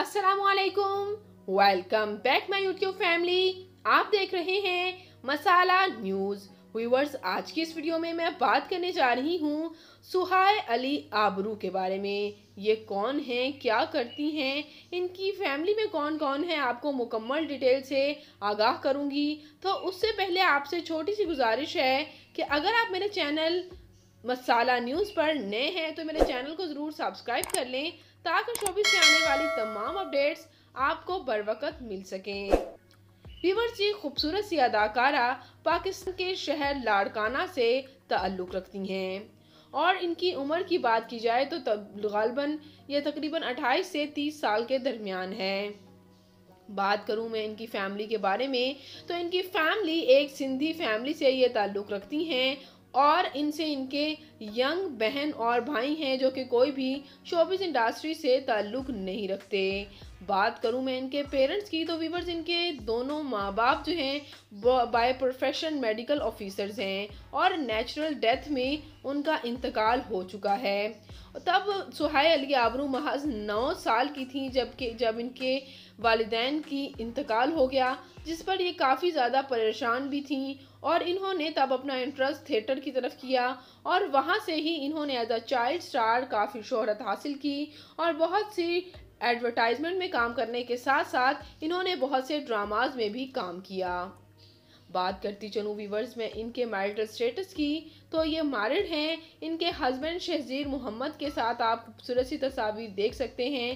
असलकुम welcome back my YouTube family आप देख रहे हैं मसाला न्यूज़ व्यूवर्स आज की इस वीडियो में मैं बात करने जा रही हूँ सुहाय अली आबरू के बारे में ये कौन हैं क्या करती हैं इनकी फैमिली में कौन कौन है आपको मुकम्मल डिटेल से आगाह करूँगी तो उससे पहले आपसे छोटी सी गुजारिश है कि अगर आप मेरे चैनल मसाला न्यूज़ पर नए हैं तो मेरे चैनल को ज़रूर सब्सक्राइब कर लें ताकि शोबी से आने वाली तमाम अपडेट्स आपको बर वक्त मिल सकें पीवर्स जी खूबसूरत सी अदाकारा पाकिस्तान के शहर लाड़काना से ताल्लुक़ रखती हैं और इनकी उम्र की बात की जाए तो तब गालबन ये तकरीबन 28 से 30 साल के दरमियान है बात करूं मैं इनकी फैमिली के बारे में तो इनकी फैमिली एक सिंधी फैमिली से ये ताल्लुक़ रखती हैं और इनसे इनके यंग बहन और भाई हैं जो कि कोई भी शोबिस इंडस्ट्री से ताल्लुक़ नहीं रखते बात करूँ मैं इनके पेरेंट्स की तो वीवर्स इनके दोनों माँ बाप जो हैं बाय प्रोफेशन मेडिकल ऑफिसर्स हैं और नेचुरल डेथ में उनका इंतकाल हो चुका है तब सुहाय अली आबरू महज नौ साल की थी जबकि जब इनके वालदान की इंतकाल हो गया जिस पर ये काफ़ी ज़्यादा परेशान भी थी और इन्होंने तब अपना इंटरेस्ट थिएटर की तरफ किया और वहाँ से ही इन्होंने एज अ चाइल्ड स्टार काफ़ी शोहरत हासिल की और बहुत सी एडवर्टाइजमेंट में काम करने के साथ साथ इन्होंने बहुत से ड्रामाज में भी काम किया बात करती चलूँ वीवर्स में इनके मैरिटल स्टेटस की तो ये मैरिड हैं इनके हस्बैंड शहजीर मोहम्मद के साथ आप खूबसूरत सी तस्वीर देख सकते हैं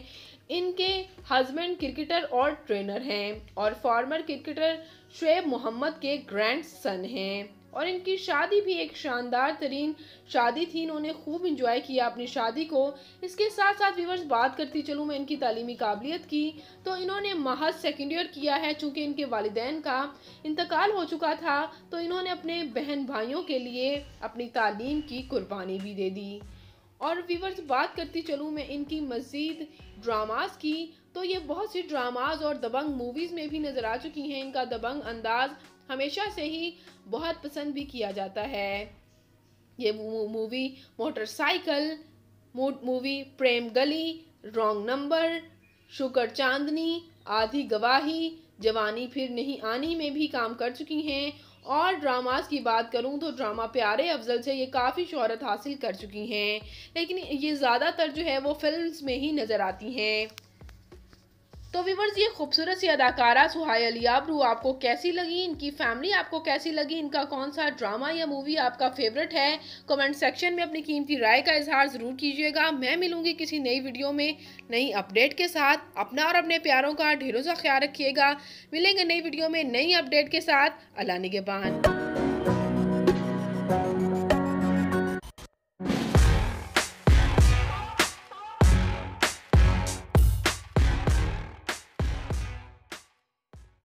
इनके हस्बैंड क्रिकेटर और ट्रेनर हैं और फॉर्मर क्रिकेटर शुएब मोहम्मद के ग्रैंड सन हैं और इनकी शादी भी एक शानदार तरीन शादी थी इन्होंने खूब इंजॉय किया अपनी शादी को इसके साथ साथ व्यूवर्स बात करती चलूँ मैं इनकी तालीमी काबिलियत की तो इन्होंने महज सेकेंड ईयर किया है चूँकि इनके वालदेन का इंतकाल हो चुका था तो इन्होंने अपने बहन भाइयों के लिए अपनी तालीम की कुर्बानी भी दे दी और व्यूवर्स बात करती चलूँ मैं इनकी मज़ीद ड्रामास की तो ये बहुत सी ड्रामाज और दबंग मूवीज़ में भी नज़र आ चुकी हैं इनका दबंग अंदाज हमेशा से ही बहुत पसंद भी किया जाता है ये मूवी मोटरसाइकिल मूवी प्रेम गली रॉन्ग नंबर शुकर चांदनी आधी गवाही जवानी फिर नहीं आनी में भी काम कर चुकी हैं और ड्रामास की बात करूं तो ड्रामा प्यारे अफजल से ये काफ़ी शहरत हासिल कर चुकी हैं लेकिन ये ज़्यादातर जो है वो फिल्म्स में ही नज़र आती हैं तो व्यूवर्स ये खूबसूरत सी अदाकारा अली आबरू आपको कैसी लगी इनकी फैमिली आपको कैसी लगी इनका कौन सा ड्रामा या मूवी आपका फेवरेट है कमेंट सेक्शन में अपनी कीमती राय का इजहार ज़रूर कीजिएगा मैं मिलूंगी किसी नई वीडियो में नई अपडेट के साथ अपना और अपने प्यारों का ढेरों सा ख्याल रखिएगा मिलेंगे नई वीडियो में नई अपडेट के साथ अला निगेबान